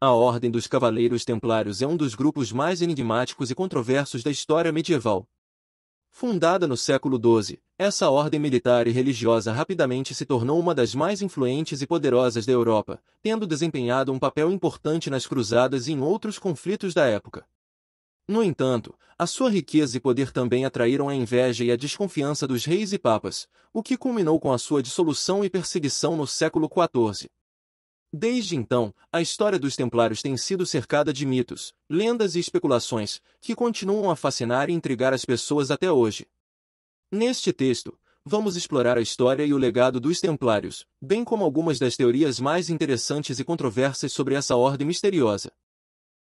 A Ordem dos Cavaleiros Templários é um dos grupos mais enigmáticos e controversos da história medieval. Fundada no século XII, essa ordem militar e religiosa rapidamente se tornou uma das mais influentes e poderosas da Europa, tendo desempenhado um papel importante nas cruzadas e em outros conflitos da época. No entanto, a sua riqueza e poder também atraíram a inveja e a desconfiança dos reis e papas, o que culminou com a sua dissolução e perseguição no século XIV. Desde então, a história dos Templários tem sido cercada de mitos, lendas e especulações que continuam a fascinar e intrigar as pessoas até hoje. Neste texto, vamos explorar a história e o legado dos Templários, bem como algumas das teorias mais interessantes e controversas sobre essa ordem misteriosa.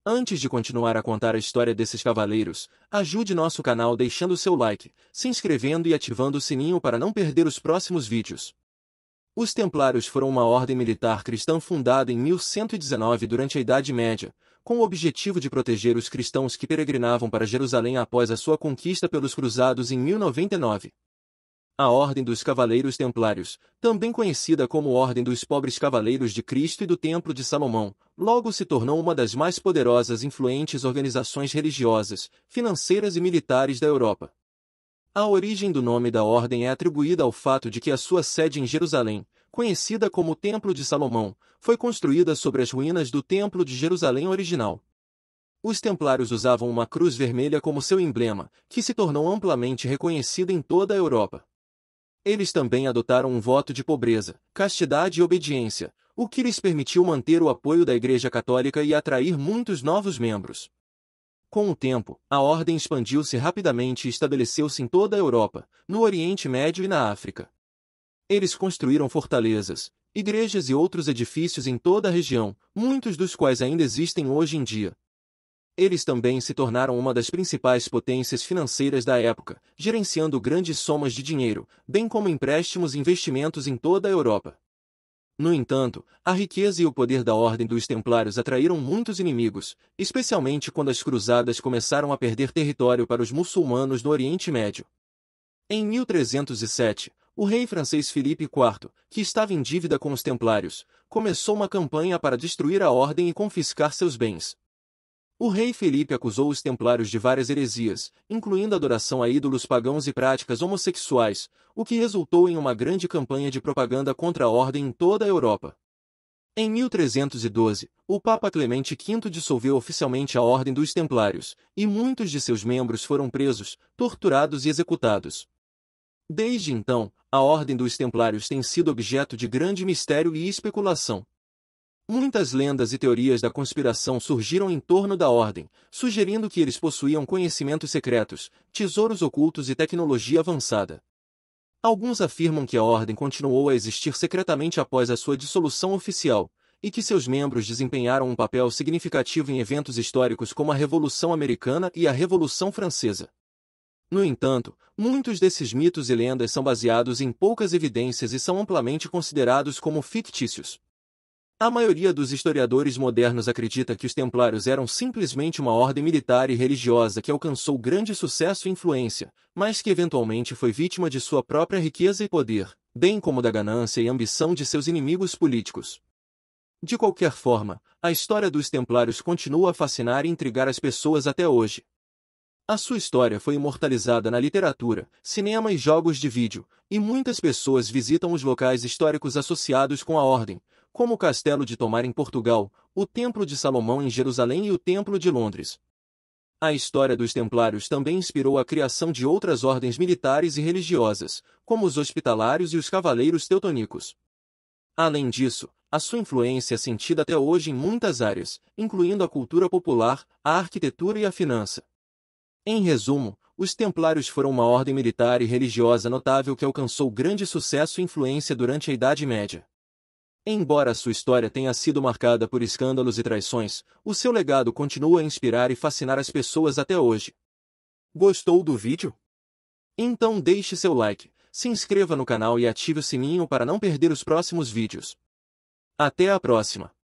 Antes de continuar a contar a história desses cavaleiros, ajude nosso canal deixando seu like, se inscrevendo e ativando o sininho para não perder os próximos vídeos. Os Templários foram uma ordem militar cristã fundada em 1119 durante a Idade Média, com o objetivo de proteger os cristãos que peregrinavam para Jerusalém após a sua conquista pelos Cruzados em 1099. A Ordem dos Cavaleiros Templários, também conhecida como Ordem dos Pobres Cavaleiros de Cristo e do Templo de Salomão, logo se tornou uma das mais poderosas e influentes organizações religiosas, financeiras e militares da Europa. A origem do nome da ordem é atribuída ao fato de que a sua sede em Jerusalém, conhecida como Templo de Salomão, foi construída sobre as ruínas do Templo de Jerusalém original. Os templários usavam uma cruz vermelha como seu emblema, que se tornou amplamente reconhecida em toda a Europa. Eles também adotaram um voto de pobreza, castidade e obediência, o que lhes permitiu manter o apoio da Igreja Católica e atrair muitos novos membros. Com o tempo, a ordem expandiu-se rapidamente e estabeleceu-se em toda a Europa, no Oriente Médio e na África. Eles construíram fortalezas, igrejas e outros edifícios em toda a região, muitos dos quais ainda existem hoje em dia. Eles também se tornaram uma das principais potências financeiras da época, gerenciando grandes somas de dinheiro, bem como empréstimos e investimentos em toda a Europa. No entanto, a riqueza e o poder da Ordem dos Templários atraíram muitos inimigos, especialmente quando as cruzadas começaram a perder território para os muçulmanos no Oriente Médio. Em 1307, o rei francês Filipe IV, que estava em dívida com os templários, começou uma campanha para destruir a ordem e confiscar seus bens. O rei Felipe acusou os templários de várias heresias, incluindo adoração a ídolos pagãos e práticas homossexuais, o que resultou em uma grande campanha de propaganda contra a ordem em toda a Europa. Em 1312, o Papa Clemente V dissolveu oficialmente a Ordem dos Templários, e muitos de seus membros foram presos, torturados e executados. Desde então, a Ordem dos Templários tem sido objeto de grande mistério e especulação. Muitas lendas e teorias da conspiração surgiram em torno da ordem, sugerindo que eles possuíam conhecimentos secretos, tesouros ocultos e tecnologia avançada. Alguns afirmam que a ordem continuou a existir secretamente após a sua dissolução oficial, e que seus membros desempenharam um papel significativo em eventos históricos como a Revolução Americana e a Revolução Francesa. No entanto, muitos desses mitos e lendas são baseados em poucas evidências e são amplamente considerados como fictícios. A maioria dos historiadores modernos acredita que os templários eram simplesmente uma ordem militar e religiosa que alcançou grande sucesso e influência, mas que eventualmente foi vítima de sua própria riqueza e poder, bem como da ganância e ambição de seus inimigos políticos. De qualquer forma, a história dos templários continua a fascinar e intrigar as pessoas até hoje. A sua história foi imortalizada na literatura, cinema e jogos de vídeo, e muitas pessoas visitam os locais históricos associados com a ordem, como o Castelo de Tomar em Portugal, o Templo de Salomão em Jerusalém e o Templo de Londres. A história dos Templários também inspirou a criação de outras ordens militares e religiosas, como os Hospitalários e os Cavaleiros Teutônicos. Além disso, a sua influência é sentida até hoje em muitas áreas, incluindo a cultura popular, a arquitetura e a finança. Em resumo, os Templários foram uma ordem militar e religiosa notável que alcançou grande sucesso e influência durante a Idade Média. Embora sua história tenha sido marcada por escândalos e traições, o seu legado continua a inspirar e fascinar as pessoas até hoje. Gostou do vídeo? Então deixe seu like, se inscreva no canal e ative o sininho para não perder os próximos vídeos. Até a próxima!